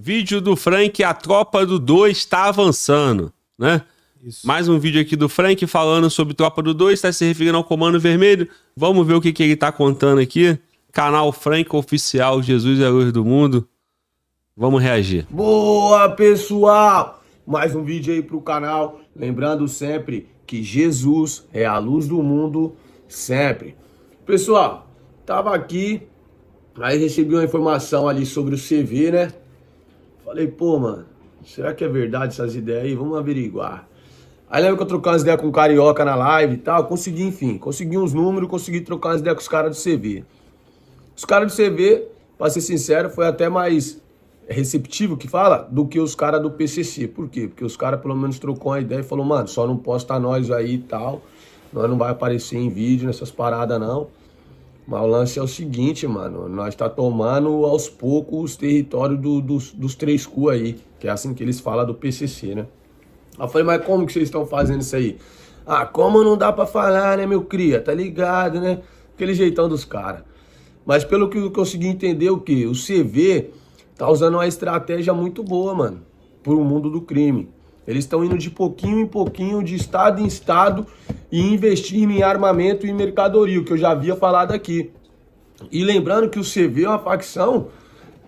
Vídeo do Frank, a tropa do 2 está avançando, né? Isso. Mais um vídeo aqui do Frank falando sobre Tropa do 2, está se referindo ao Comando Vermelho. Vamos ver o que, que ele está contando aqui. Canal Frank Oficial, Jesus é a Luz do Mundo. Vamos reagir. Boa, pessoal! Mais um vídeo aí para o canal. Lembrando sempre que Jesus é a luz do mundo, sempre. Pessoal, tava aqui, aí recebi uma informação ali sobre o CV, né? Falei, pô, mano, será que é verdade essas ideias aí? Vamos averiguar. Aí lembro que eu troquei umas ideias com o Carioca na live e tal. Consegui, enfim, consegui uns números, consegui trocar umas ideias com os caras do CV. Os caras do CV, pra ser sincero, foi até mais receptivo que fala do que os caras do PCC. Por quê? Porque os caras pelo menos trocou a ideia e falou, mano, só não posta nós aí e tal. Nós não vai aparecer em vídeo nessas paradas não. Mas o lance é o seguinte, mano. Nós tá tomando aos poucos os territórios do, dos, dos três cu aí. Que é assim que eles falam do PCC, né? Eu falei, mas como que vocês estão fazendo isso aí? Ah, como não dá pra falar, né, meu cria? Tá ligado, né? Aquele jeitão dos caras. Mas pelo que eu consegui entender, o que? O CV tá usando uma estratégia muito boa, mano. Pro mundo do crime. Eles estão indo de pouquinho em pouquinho, de estado em estado, e investir em armamento e mercadoria, o que eu já havia falado aqui. E lembrando que o CV é uma facção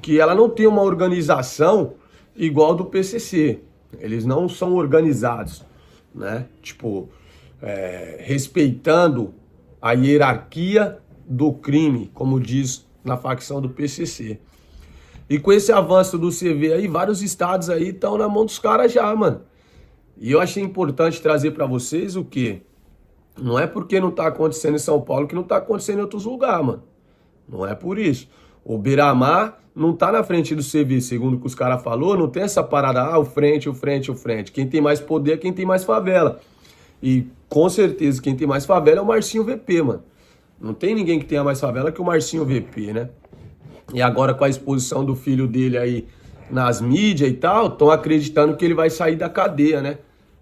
que ela não tem uma organização igual do PCC. Eles não são organizados, né? Tipo, é, respeitando a hierarquia do crime, como diz na facção do PCC. E com esse avanço do CV aí, vários estados aí estão na mão dos caras já, mano. E eu achei importante trazer para vocês o quê? Não é porque não está acontecendo em São Paulo que não está acontecendo em outros lugares, mano. Não é por isso. O Biramar não tá na frente do serviço, segundo o que os caras falou, não tem essa parada, ah, o frente, o frente, o frente. Quem tem mais poder é quem tem mais favela. E com certeza quem tem mais favela é o Marcinho VP, mano. Não tem ninguém que tenha mais favela que o Marcinho VP, né? E agora com a exposição do filho dele aí nas mídias e tal, estão acreditando que ele vai sair da cadeia, né?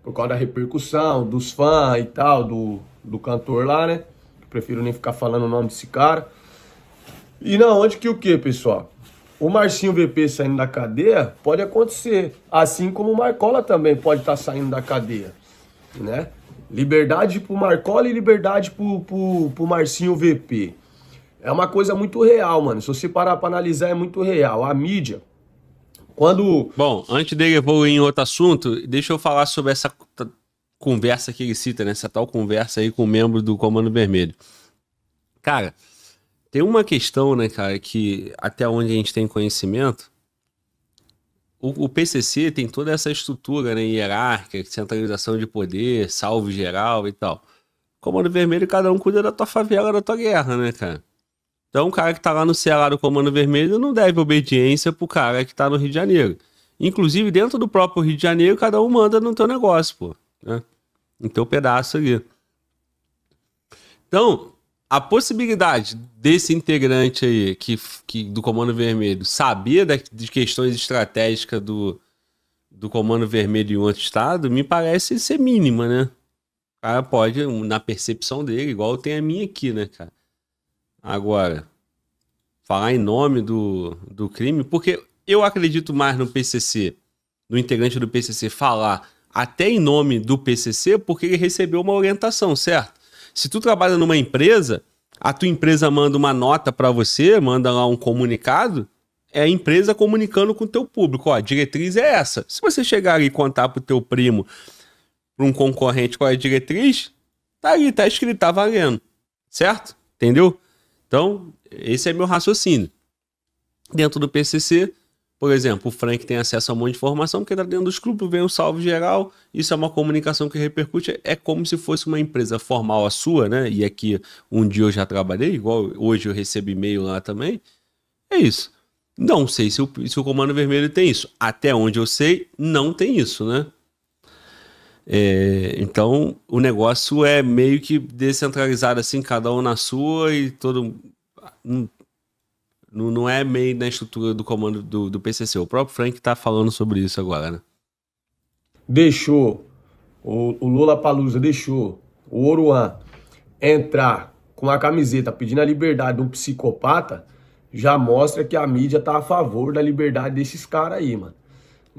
por causa da repercussão, dos fãs e tal, do, do cantor lá, né? prefiro nem ficar falando o nome desse cara. E não, onde que o que, pessoal? O Marcinho VP saindo da cadeia pode acontecer, assim como o Marcola também pode estar tá saindo da cadeia, né? Liberdade pro Marcola e liberdade pro, pro, pro Marcinho VP. É uma coisa muito real, mano. Se você parar pra analisar, é muito real. A mídia, quando. Bom, antes dele evoluir em outro assunto, deixa eu falar sobre essa conversa que ele cita, né? Essa tal conversa aí com o membro do Comando Vermelho. Cara, tem uma questão, né, cara, que até onde a gente tem conhecimento, o, PCC tem toda essa estrutura, né, hierárquica, centralização de poder, salve geral e tal. Comando Vermelho, cada um cuida da tua favela, da tua guerra, né, cara? Então, o cara que está lá no Ceará do Comando Vermelho não deve obediência pro cara que está no Rio de Janeiro. Inclusive, dentro do próprio Rio de Janeiro, cada um manda no teu negócio, pô. Né? No teu pedaço ali. Então, a possibilidade desse integrante aí, que, que do Comando Vermelho, saber da, de questões estratégicas do, do Comando Vermelho em outro estado, me parece ser mínima, né? O cara pode, na percepção dele, igual tem a minha aqui, né, cara? Agora, falar em nome do, do crime, porque eu acredito mais no PCC, no integrante do PCC falar até em nome do PCC, porque ele recebeu uma orientação, certo? Se tu trabalha numa empresa, a tua empresa manda uma nota para você, manda lá um comunicado, é a empresa comunicando com o teu público, ó, a diretriz é essa. Se você chegar e contar pro teu primo, um concorrente qual é a diretriz, tá ali, tá escrito, tá valendo, certo? Entendeu? Então, esse é meu raciocínio. Dentro do PCC, por exemplo, o Frank tem acesso a um monte de informação porque está dentro dos clubes, vem um salve geral, isso é uma comunicação que repercute, é como se fosse uma empresa formal a sua, né? E aqui é um dia eu já trabalhei, igual hoje eu recebo e-mail lá também. É isso. Não sei se o, se o Comando Vermelho tem isso. Até onde eu sei, não tem isso, né? É, então, o negócio é meio que descentralizado, assim, cada um na sua e todo. Hum, não, não é meio na estrutura do comando do, do PCC. O próprio Frank está falando sobre isso agora, né? Deixou. O, o Lula Palusa deixou o Oruan entrar com a camiseta pedindo a liberdade de um psicopata já mostra que a mídia tá a favor da liberdade desses caras aí, mano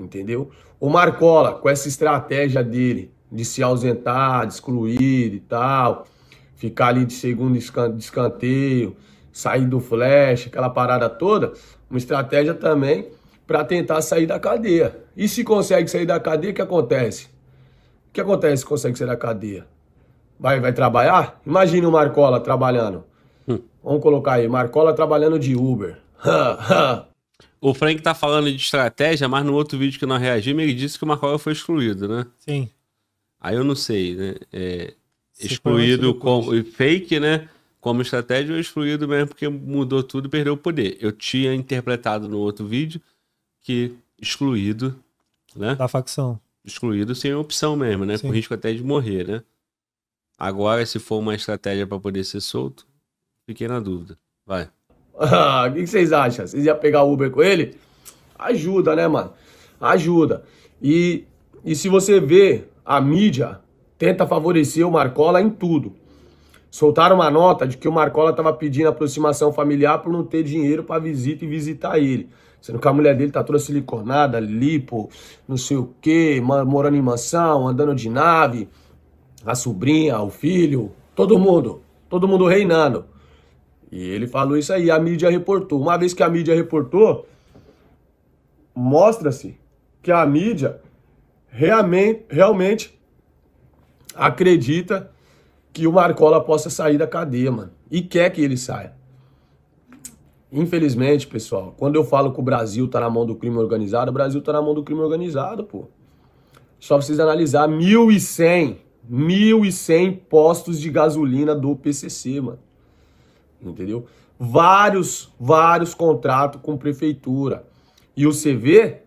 entendeu? O Marcola, com essa estratégia dele de se ausentar, de excluir e tal, ficar ali de segundo escanteio, sair do flash, aquela parada toda, uma estratégia também para tentar sair da cadeia. E se consegue sair da cadeia, o que acontece? O que acontece se consegue sair da cadeia? Vai, vai trabalhar? Imagine o Marcola trabalhando. Hum. Vamos colocar aí, Marcola trabalhando de Uber. O Frank tá falando de estratégia, mas no outro vídeo que nós reagimos, ele disse que o Macaulay foi excluído, né? Sim. Aí eu não sei, né? É, excluído como fake, né? Como estratégia ou excluído mesmo porque mudou tudo e perdeu o poder. Eu tinha interpretado no outro vídeo que excluído, né? Da facção. Excluído sem opção mesmo, né? Sim. Com risco até de morrer, né? Agora, se for uma estratégia para poder ser solto, fiquei na dúvida. Vai. O que, vocês acham? Vocês iam pegar o Uber com ele? Ajuda, né, mano? Ajuda. E, e se você vê a mídia, tenta favorecer o Marcola em tudo. Soltaram uma nota de que o Marcola estava pedindo aproximação familiar por não ter dinheiro para visita e visitar ele. Sendo que a mulher dele tá toda siliconada, lipo, não sei o quê, morando em mansão, andando de nave, a sobrinha, o filho, todo mundo, todo mundo reinando. E ele falou isso aí, a mídia reportou. Uma vez que a mídia reportou, mostra-se que a mídia realmente, acredita que o Marcola possa sair da cadeia, mano. E quer que ele saia. Infelizmente, pessoal, quando eu falo que o Brasil tá na mão do crime organizado, o Brasil tá na mão do crime organizado, pô. Só precisa analisar 1.100, 1.100 postos de gasolina do PCC, mano entendeu? Vários, vários contratos com prefeitura. E o CV,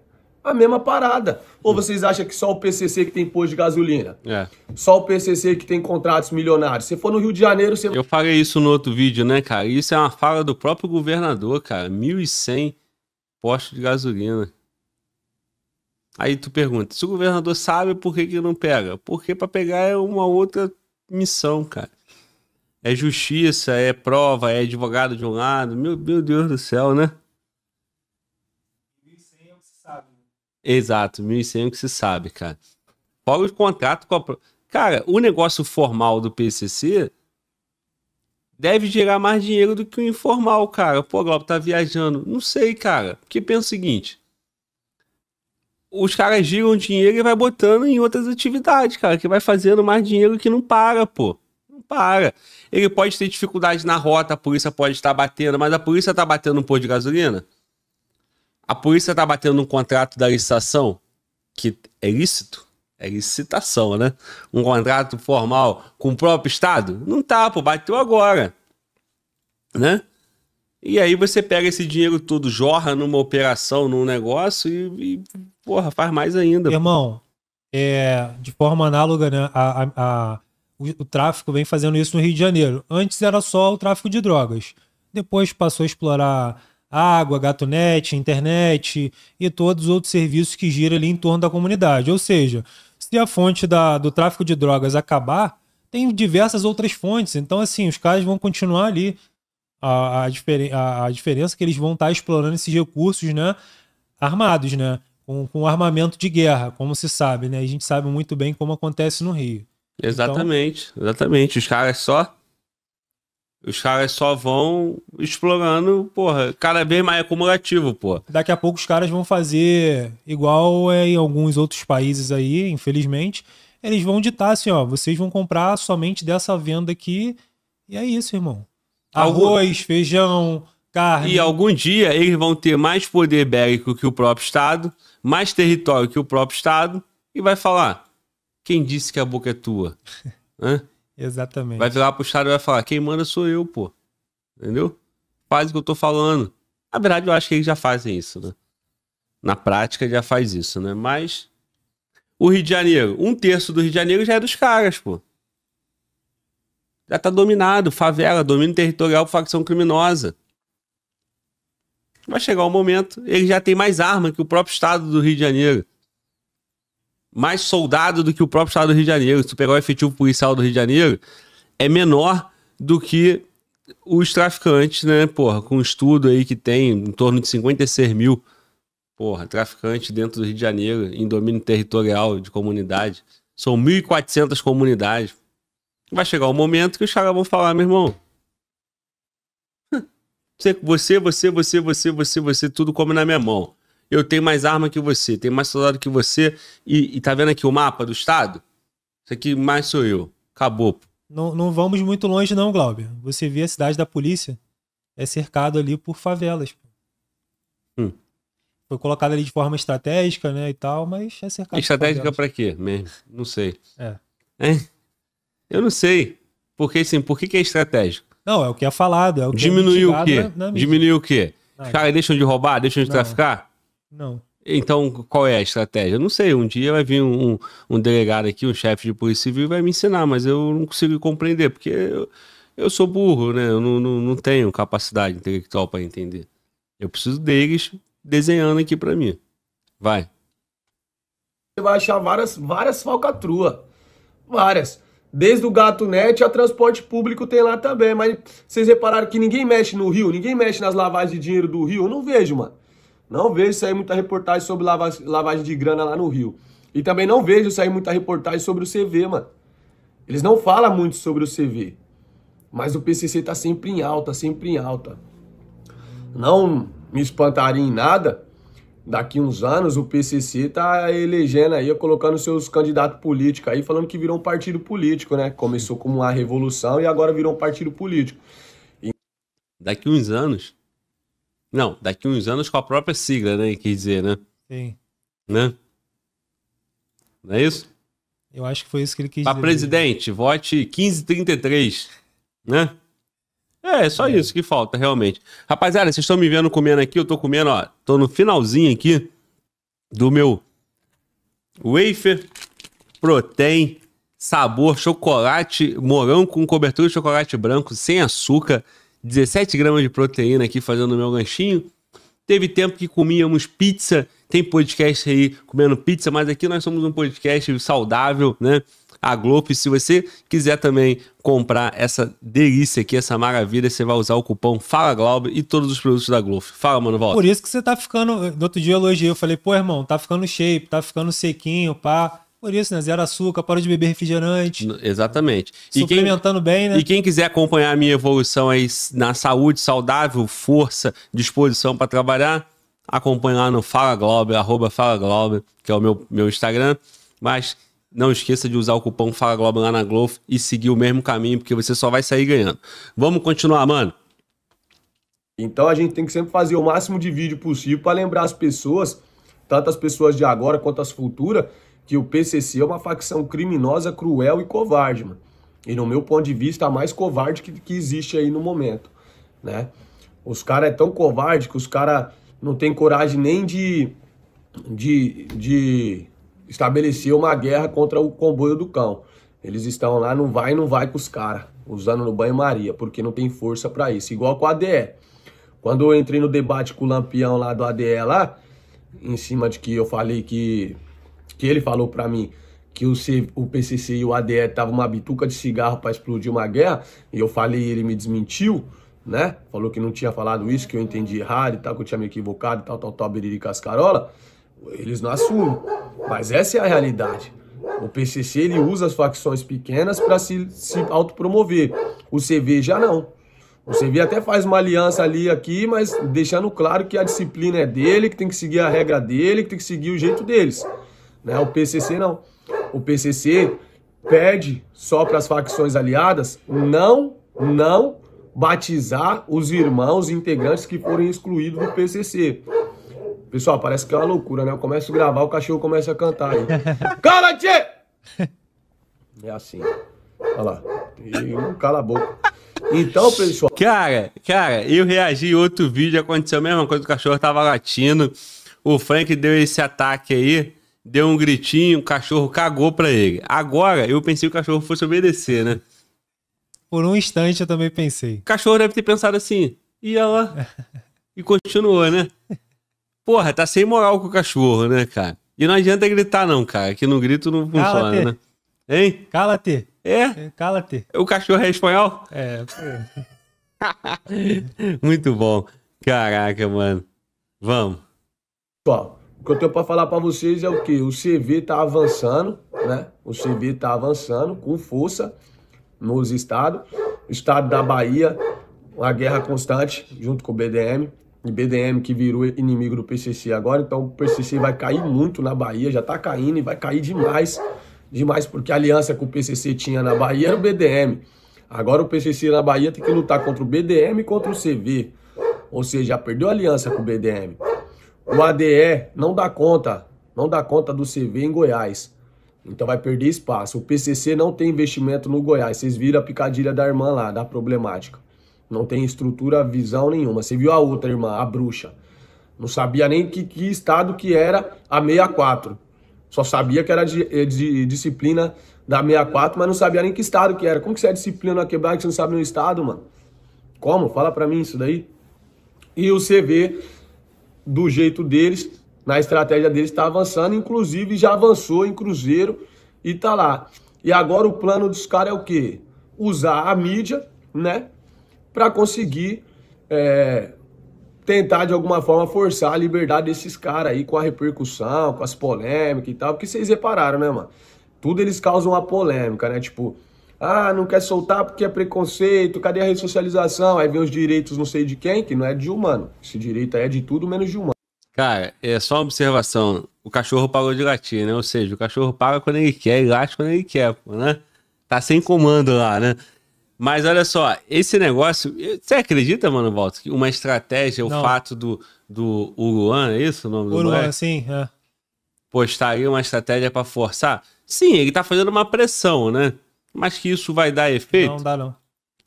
a mesma parada. Ou hum. vocês acham que só o PCC que tem posto de gasolina? É. Só o PCC que tem contratos milionários? Você for no Rio de Janeiro, você... Eu falei isso no outro vídeo, né, cara? Isso é uma fala do próprio governador, cara. 1.100 postos de gasolina. Aí tu pergunta, se o governador sabe, por que, que não pega? Porque para pegar é uma outra missão, cara é justiça, é prova, é advogado de um lado. Meu, meu Deus do céu, né? 1.100 é o que se sabe. Né? Exato, 1.100 é o que se sabe, cara. Fora o contrato com a... Cara, o negócio formal do PCC deve gerar mais dinheiro do que o informal, cara. Pô, Globo tá viajando. Não sei, cara. Porque pensa o seguinte. Os caras giram dinheiro e vai botando em outras atividades, cara, que vai fazendo mais dinheiro que não para, pô. Para. Ele pode ter dificuldade na rota, a polícia pode estar batendo, mas a polícia está batendo um pôr de gasolina? A polícia está batendo um contrato da licitação? Que é lícito? É licitação, né? Um contrato formal com o próprio Estado? Não tá, pô, bateu agora. Né? E aí você pega esse dinheiro todo, jorra numa operação, num negócio e, e porra, faz mais ainda. Irmão, é, de forma análoga, né? A, a, a o, tráfico vem fazendo isso no Rio de Janeiro. Antes era só o tráfico de drogas. Depois passou a explorar água, gatonete, internet e todos os outros serviços que giram ali em torno da comunidade. Ou seja, se a fonte da, do tráfico de drogas acabar, tem diversas outras fontes. Então, assim, os caras vão continuar ali. A, a, diferen a, a diferença é que eles vão estar tá explorando esses recursos, né? Armados, né? Com, com armamento de guerra, como se sabe, né? A gente sabe muito bem como acontece no Rio. Então, exatamente, então... exatamente. Os caras só. Os caras só vão explorando, porra, cada vez mais acumulativo, é porra. Daqui a pouco os caras vão fazer igual é em alguns outros países aí, infelizmente. Eles vão ditar assim, ó, vocês vão comprar somente dessa venda aqui. E é isso, irmão. Arroz, Algum... feijão, carne. E algum dia eles vão ter mais poder bélico que o próprio Estado, mais território que o próprio Estado, e vai falar: quem disse que a boca é tua? Hã? Exatamente. Vai virar puxado e vai falar: quem manda sou eu, pô. Entendeu? Faz o que eu tô falando. Na verdade, eu acho que eles já fazem isso, né? Na prática, já faz isso, né? Mas. O Rio de Janeiro, um terço do Rio de Janeiro já é dos caras, pô. Já tá dominado, favela, domínio territorial, facção criminosa. Vai chegar o um momento, ele já tem mais arma que o próprio estado do Rio de Janeiro mais soldado do que o próprio estado do Rio de Janeiro. Se tu pegar o efetivo policial do Rio de Janeiro, é menor do que os traficantes, né? Porra, com um estudo aí que tem em torno de 56 mil, porra, traficantes dentro do Rio de Janeiro, em domínio territorial de comunidade. São 1.400 comunidades. Vai chegar o um momento que os caras vão falar, meu irmão. Você, você, você, você, você, você, você, tudo come na minha mão eu tenho mais arma que você, tenho mais soldado que você, e, e tá vendo aqui o mapa do estado? Isso aqui mais sou eu. Acabou. Não, não vamos muito longe, não, Glauber. Você vê a cidade da polícia, é cercado ali por favelas. Hum. Foi colocado ali de forma estratégica, né? E tal, mas é cercado. Estratégica para quê mesmo? Não sei. É. é. Eu não sei. Porque assim, por que, que é estratégico? Não, é o que é falado. É o que Diminuiu é o quê? Na, na Diminuiu o quê? Os caras deixam de roubar, deixam de não. traficar? Não. Então, qual é a estratégia? Eu não sei. Um dia vai vir um, um, delegado aqui, um chefe de polícia civil, e vai me ensinar, mas eu não consigo compreender, porque eu, eu sou burro, né? Eu não, não, não tenho capacidade intelectual para entender. Eu preciso deles desenhando aqui para mim. Vai. Você vai achar várias, várias falcatruas. Várias. Desde o Gato Net a transporte público tem lá também. Mas vocês repararam que ninguém mexe no Rio? Ninguém mexe nas lavagens de dinheiro do Rio? Eu não vejo, mano. Não vejo sair muita reportagem sobre lavagem de grana lá no Rio. E também não vejo sair muita reportagem sobre o CV, mano. Eles não falam muito sobre o CV. Mas o PCC tá sempre em alta, sempre em alta. Não me espantaria em nada daqui uns anos o PCC tá elegendo aí, colocando seus candidatos políticos aí, falando que virou um partido político, né? Começou como uma revolução e agora virou um partido político. E... Daqui uns anos, não, daqui uns anos com a própria sigla, né? Quer dizer, né? Sim. Né? Não é isso? Eu acho que foi isso que ele quis pra dizer. presidente, vote 1533, né? É, é só é. isso que falta, realmente. Rapaziada, vocês estão me vendo comendo aqui, eu tô comendo, ó, tô no finalzinho aqui do meu wafer protein sabor chocolate, morão com cobertura de chocolate branco, sem açúcar, 17 gramas de proteína aqui fazendo o meu ganchinho. Teve tempo que comíamos pizza, tem podcast aí comendo pizza, mas aqui nós somos um podcast saudável, né? A Globo, se você quiser também comprar essa delícia aqui, essa maravilha, você vai usar o cupom Fala Glauber e todos os produtos da Globo. Fala, mano, volta. Por isso que você tá ficando. No outro dia eu elogiei, eu falei, pô, irmão, tá ficando shape, tá ficando sequinho, pá. Por isso, né? Zero açúcar, parou de beber refrigerante. Exatamente. Suplementando quem, bem, né? E quem quiser acompanhar a minha evolução aí na saúde saudável, força, disposição para trabalhar, acompanhe lá no Fala Globo, arroba Fala Globo, que é o meu, meu Instagram. Mas não esqueça de usar o cupom Fala Globo lá na Globo e seguir o mesmo caminho, porque você só vai sair ganhando. Vamos continuar, mano. Então a gente tem que sempre fazer o máximo de vídeo possível para lembrar as pessoas, tanto as pessoas de agora quanto as futuras, que o PCC é uma facção criminosa, cruel e covarde, mano. E no meu ponto de vista, a mais covarde que, que existe aí no momento, né? Os caras é tão covarde que os caras não tem coragem nem de, de, de estabelecer uma guerra contra o comboio do cão. Eles estão lá, não vai, não vai com os caras, usando no banho-maria, porque não tem força para isso. Igual com a ADE. Quando eu entrei no debate com o Lampião lá do ADE lá, em cima de que eu falei que que ele falou para mim que o, C, o PCC e o ADE estavam uma bituca de cigarro para explodir uma guerra, e eu falei e ele me desmentiu, né? Falou que não tinha falado isso, que eu entendi errado e tal, que eu tinha me equivocado e tal, tal, tal, beriri cascarola. Eles não assumem. Mas essa é a realidade. O PCC ele usa as facções pequenas para se, se autopromover. O CV já não. O CV até faz uma aliança ali aqui, mas deixando claro que a disciplina é dele, que tem que seguir a regra dele, que tem que seguir o jeito deles. Né? O PCC não. O PCC pede só para as facções aliadas não, não batizar os irmãos integrantes que forem excluídos do PCC. Pessoal, parece que é uma loucura, né? Eu começo a gravar, o cachorro começa a cantar. Cala-te! É assim. Olha lá. E um cala a boca. Então, pessoal. Cara, cara, eu reagi em outro vídeo, aconteceu a mesma coisa, o cachorro tava latindo. O Frank deu esse ataque aí deu um gritinho, o cachorro cagou pra ele. Agora, eu pensei que o cachorro fosse obedecer, né? Por um instante eu também pensei. O cachorro deve ter pensado assim, e ela. e continuou, né? Porra, tá sem moral com o cachorro, né, cara? E não adianta gritar, não, cara, que no grito não funciona, Cala né? Hein? Cala-te. É? é? Cala-te. O cachorro é espanhol? É. Muito bom. Caraca, mano. Vamos. Bom. O que eu tenho para falar para vocês é o que? O CV está avançando, né? O CV está avançando com força nos estados. O estado da Bahia, uma guerra constante junto com o BDM. E BDM que virou inimigo do PCC agora, então o PCC vai cair muito na Bahia, já está caindo e vai cair demais, demais, porque a aliança que o PCC tinha na Bahia era o BDM. Agora o PCC na Bahia tem que lutar contra o BDM e contra o CV, ou seja, já perdeu a aliança com o BDM. O ADE não dá conta, não dá conta do CV em Goiás. Então vai perder espaço. O PCC não tem investimento no Goiás. Vocês viram a picadilha da irmã lá, da problemática. Não tem estrutura, visão nenhuma. Você viu a outra irmã, a bruxa. Não sabia nem que, que estado que era a 64. Só sabia que era de, eh, de, disciplina da 64, mas não sabia nem que estado que era. Como que você é disciplina na quebrada que você não sabe no estado, mano? Como? Fala pra mim isso daí. E o CV do jeito deles, na estratégia deles, está avançando. Inclusive, já avançou em Cruzeiro e está lá. E agora o plano dos caras é o quê? Usar a mídia, né? Para conseguir é, tentar, de alguma forma, forçar a liberdade desses caras aí com a repercussão, com as polêmicas e tal. Porque vocês repararam, né, mano? Tudo eles causam uma polêmica, né? Tipo, ah, não quer soltar porque é preconceito, cadê a ressocialização? Aí vem os direitos não sei de quem, que não é de humano. Esse direito aí é de tudo menos de humano. Cara, é só uma observação. O cachorro pagou de latir, né? Ou seja, o cachorro paga quando ele quer e late quando ele quer, né? Tá sem comando lá, né? Mas olha só, esse negócio. Você acredita, mano, Walter, que uma estratégia, não. o fato do, do Uruan, é isso o nome do Uruan, sim, é. Postar aí uma estratégia para forçar? Sim, ele tá fazendo uma pressão, né? Mas que isso vai dar efeito? Não, dá não.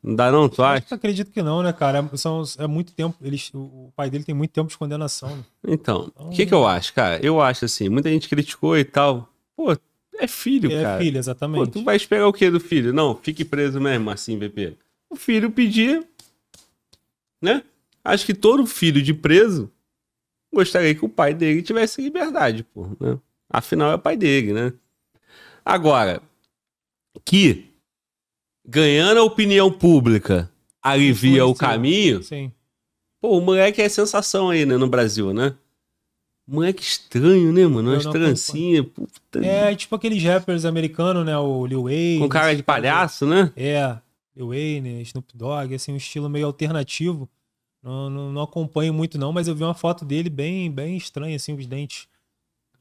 Não dá não, tu acha? Eu acredito que não, né, cara? É, são, é muito tempo. Eles, o pai dele tem muito tempo de condenação. Né? Então, o então... que, que eu acho, cara? Eu acho assim, muita gente criticou e tal. Pô, é filho, é cara. É filho, exatamente. Pô, tu vai esperar o quê do filho? Não, fique preso mesmo, assim, VP. O filho pedir, né? Acho que todo filho de preso gostaria que o pai dele tivesse liberdade, pô, né? Afinal, é o pai dele, né? Agora, que ganhando a opinião pública alivia o caminho. Sim. Pô, o moleque é sensação aí, né, no Brasil, né? Moleque estranho, né, mano? Umas trancinhas, puta. É, tipo aqueles rappers americanos, né? O Lil Wayne. Com cara de palhaço, né? É, Lil Wayne, Snoop Dogg, assim, um estilo meio alternativo. Não, não, não, acompanho muito, não, mas eu vi uma foto dele bem, bem estranha, assim, os dentes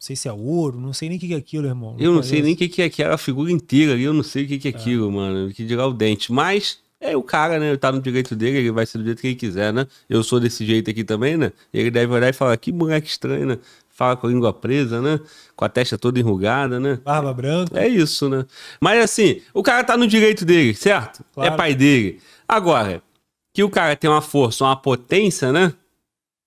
sei se é ouro, não sei nem o que é aquilo, irmão. Não eu não parece. sei é nem o assim. que é que é a figura inteira ali, eu não sei o que é, é. aquilo, mano. Que dirá o dente. Mas é o cara, né? Ele tá no direito dele, ele vai ser do jeito que ele quiser, né? Eu sou desse jeito aqui também, né? Ele deve olhar e falar, que moleque estranho, né? Fala com a língua presa, né? Com a testa toda enrugada, né? Barba branca. É isso, né? Mas assim, o cara tá no direito dele, certo? É claro. É pai dele. Agora, que o cara tem uma força, uma potência, né?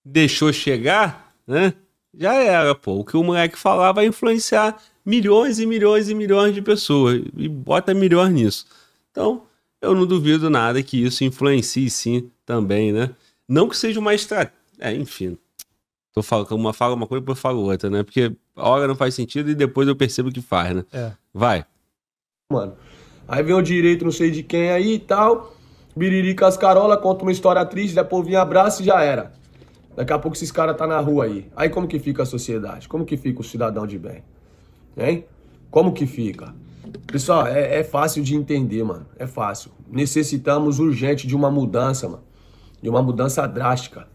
Deixou chegar, né? já era, pô. O que o moleque falar vai influenciar milhões e milhões e milhões de pessoas. E bota milhões nisso. Então, eu não duvido nada que isso influencie sim também, né? Não que seja uma estratégia. É, enfim. Tô falando, uma fala uma coisa, depois falo outra, né? Porque a hora não faz sentido e depois eu percebo que faz, né? É. Vai. Mano. Aí vem o direito, não sei de quem aí e tal. Biriri Cascarola conta uma história triste, depois vem abraço e já era. Daqui a pouco esses caras tá na rua aí. Aí como que fica a sociedade? Como que fica o cidadão de bem? Hein? Como que fica? Pessoal, é, é fácil de entender, mano. É fácil. Necessitamos urgente de uma mudança, mano. De uma mudança drástica.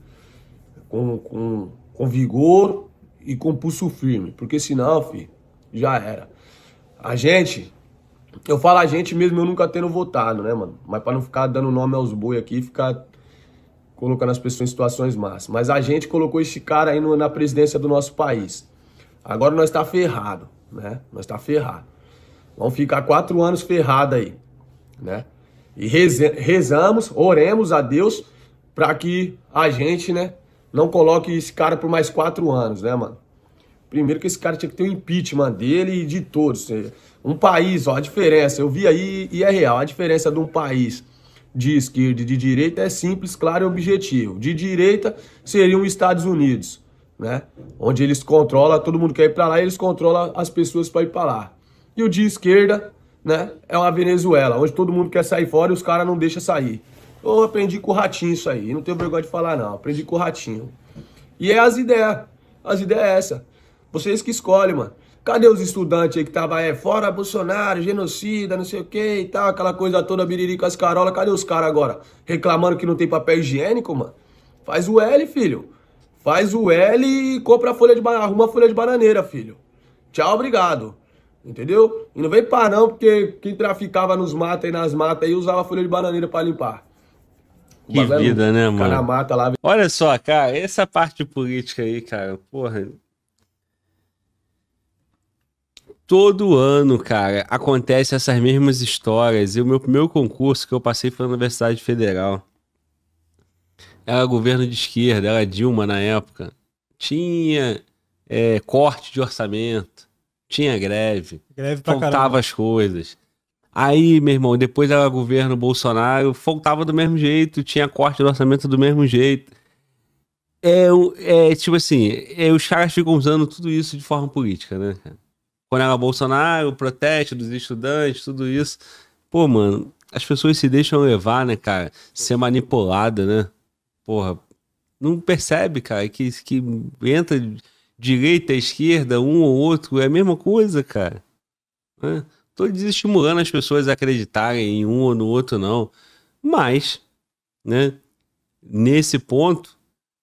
Com, com, com vigor e com pulso firme. Porque senão, filho, já era. A gente, eu falo a gente mesmo, eu nunca tendo votado, né, mano? Mas para não ficar dando nome aos boi aqui, ficar colocando as pessoas em situações más. Mas a gente colocou esse cara aí no, na presidência do nosso país. Agora nós está ferrado, né? Nós está ferrado. Vamos ficar quatro anos ferrado aí, né? E rezamos, oremos a Deus para que a gente, né, não coloque esse cara por mais quatro anos, né, mano? Primeiro que esse cara tinha que ter um impeachment dele e de todos. Um país, ó, a diferença. Eu vi aí e é real. A diferença de um país de esquerda e de direita é simples, claro e objetivo. De direita seriam os Estados Unidos, né? Onde eles controlam, todo mundo quer ir para lá, eles controlam as pessoas para ir para lá. E o de esquerda, né, é uma Venezuela, onde todo mundo quer sair fora e os caras não deixam sair. Eu aprendi com o ratinho isso aí, não tenho vergonha de falar não, aprendi com o ratinho. E é as ideias, as ideias é essa. Vocês que escolhem, mano. Cadê os estudantes aí que tava é, fora Bolsonaro, genocida, não sei o que e tal, aquela coisa toda, com as carolas, cadê os caras agora? Reclamando que não tem papel higiênico, mano? Faz o L, filho. Faz o L e compra a folha de bananeira, arruma a folha de bananeira, filho. Tchau, obrigado. Entendeu? E não vem par não, porque quem traficava nos matas e nas matas aí usava a folha de bananeira para limpar. Que é vida, né, mano? Cara mata lá. Olha só, cara, essa parte política aí, cara, porra, todo ano, cara, acontece essas mesmas histórias. E o meu primeiro concurso que eu passei foi na Universidade Federal. Era governo de esquerda, era Dilma na época. Tinha é, corte de orçamento, tinha greve, greve faltava caramba. as coisas. Aí, meu irmão, depois era governo Bolsonaro, faltava do mesmo jeito, tinha corte de orçamento do mesmo jeito. É, é tipo assim, é, os caras ficam usando tudo isso de forma política, né, cara? apoiava Bolsonaro, protesto dos estudantes, tudo isso. Pô, mano, as pessoas se deixam levar, né, cara? Ser manipulada, né? Porra, não percebe, cara, que, que entra direita, esquerda, um ou outro, é a mesma coisa, cara. Estou né? Tô desestimulando as pessoas a acreditarem em um ou no outro, não. Mas, né, nesse ponto,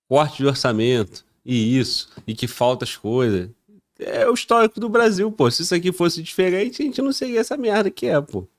corte de orçamento e isso, e que falta as coisas, é o histórico do Brasil, pô. Se isso aqui fosse diferente, a gente não seria essa merda que é, pô.